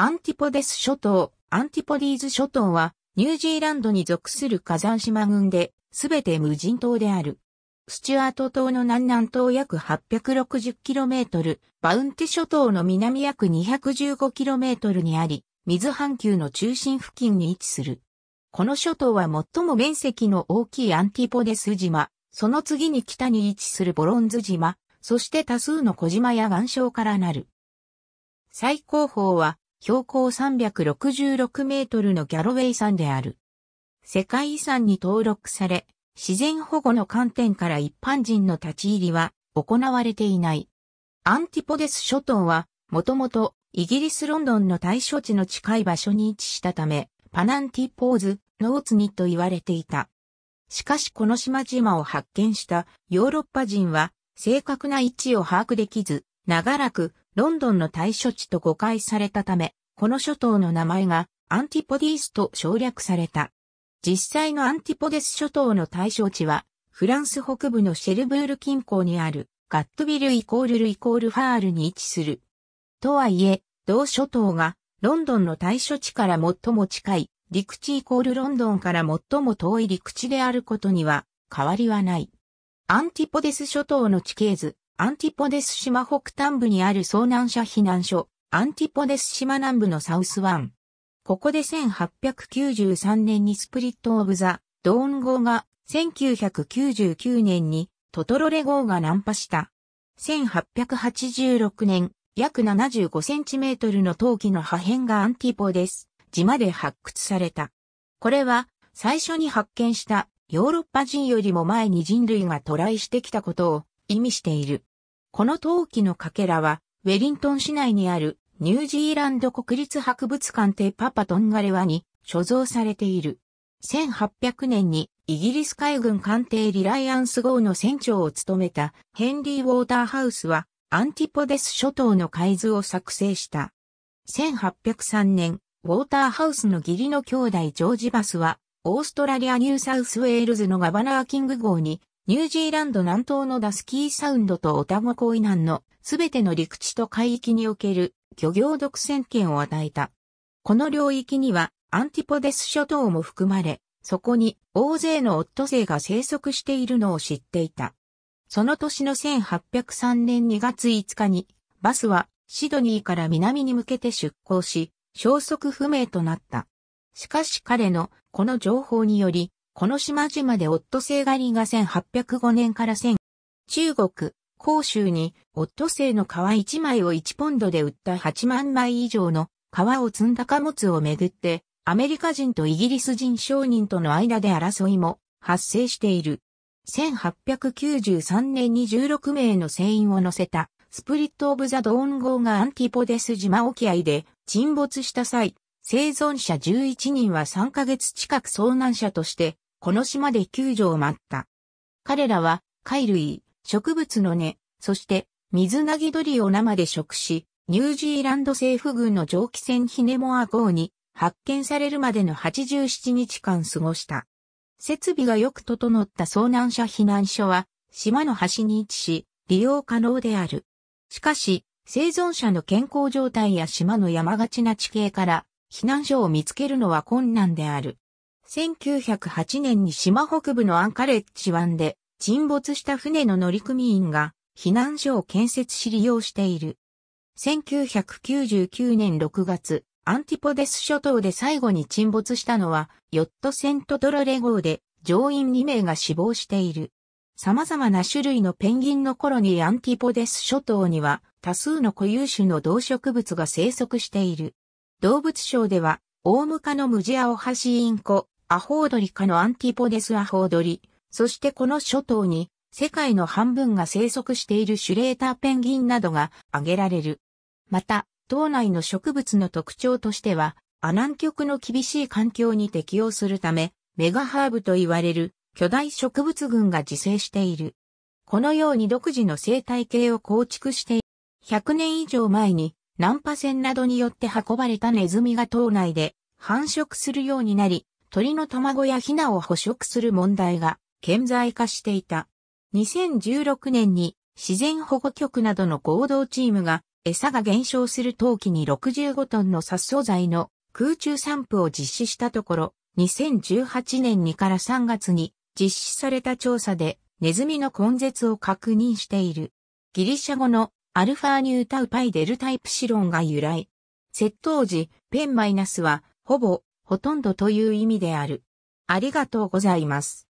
アンティポデス諸島、アンティポディーズ諸島は、ニュージーランドに属する火山島群で、すべて無人島である。スチュアート島の南南東約 860km、バウンティ諸島の南約 215km にあり、水半球の中心付近に位置する。この諸島は最も面積の大きいアンティポデス島、その次に北に位置するボロンズ島、そして多数の小島や岩礁からなる。最高峰は標高366メートルのギャロウェイ山である。世界遺産に登録され、自然保護の観点から一般人の立ち入りは行われていない。アンティポデス諸島は、もともとイギリスロンドンの対象地の近い場所に位置したため、パナンティポーズ、ノーツニと言われていた。しかしこの島々を発見したヨーロッパ人は正確な位置を把握できず、長らくロンドンの対処地と誤解されたため、この諸島の名前がアンティポディースと省略された。実際のアンティポデス諸島の対象地は、フランス北部のシェルブール近郊にある、ガットビルイコールルイコールファールに位置する。とはいえ、同諸島が、ロンドンの対処地から最も近い、陸地イコールロンドンから最も遠い陸地であることには、変わりはない。アンティポデス諸島の地形図、アンティポデス島北端部にある遭難者避難所、アンティポデス島南部のサウスワン。ここで1893年にスプリット・オブ・ザ・ドーン号が、1999年にトトロレ号が難破した。1886年、約75センチメートルの陶器の破片がアンティポデス、島で発掘された。これは、最初に発見したヨーロッパ人よりも前に人類が渡来してきたことを意味している。この陶器のかけらは、ウェリントン市内にあるニュージーランド国立博物館テパパトンガレワに所蔵されている。1800年にイギリス海軍艦艇リライアンス号の船長を務めたヘンリー・ウォーターハウスはアンティポデス諸島の海図を作成した。1803年、ウォーターハウスの義理の兄弟ジョージ・バスはオーストラリア・ニューサウスウェールズのガバナー・キング号にニュージーランド南東のダスキーサウンドとオタゴ港以南のすべての陸地と海域における漁業独占権を与えた。この領域にはアンティポデス諸島も含まれ、そこに大勢のオットセイが生息しているのを知っていた。その年の1803年2月5日に、バスはシドニーから南に向けて出港し、消息不明となった。しかし彼のこの情報により、この島々でオットセイ狩りが1805年から1000。中国、広州にオットセイの皮1枚を1ポンドで売った8万枚以上の皮を積んだ貨物をめぐって、アメリカ人とイギリス人商人との間で争いも発生している。1893年に16名の船員を乗せたスプリット・オブ・ザ・ドーン号がアンティポデス島沖合で沈没した際、生存者11人は3ヶ月近く遭難者としてこの島で救助を待った。彼らは貝類、植物の根、そして水なぎ鳥を生で食し、ニュージーランド政府軍の蒸気船ヒネモア号に発見されるまでの87日間過ごした。設備がよく整った遭難者避難所は島の端に位置し、利用可能である。しかし、生存者の健康状態や島の山がちな地形から避難所を見つけるのは困難である。1908年に島北部のアンカレッジ湾で沈没した船の乗組員が避難所を建設し利用している。1999年6月、アンティポデス諸島で最後に沈没したのは、ヨットセントドロレ号で、乗員2名が死亡している。様々な種類のペンギンの頃にアンティポデス諸島には、多数の固有種の動植物が生息している。動物省では、大ムカのムジアオハシインコ、アホウドリ科のアンティポデスアホウドリ、そしてこの諸島に世界の半分が生息しているシュレーターペンギンなどが挙げられる。また、島内の植物の特徴としては、ア南極の厳しい環境に適応するため、メガハーブと言われる巨大植物群が自生している。このように独自の生態系を構築している。100年以上前に、ナンパ船などによって運ばれたネズミが島内で繁殖するようになり、鳥の卵やヒナを捕食する問題が顕在化していた。2016年に自然保護局などの合同チームが餌が減少する陶器に65トンの殺素剤の空中散布を実施したところ、2018年2から3月に実施された調査でネズミの根絶を確認している。ギリシャ語のアルファニュータウパイデルタイプシロンが由来。窃盗時、ペンマイナスはほぼほとんどという意味である。ありがとうございます。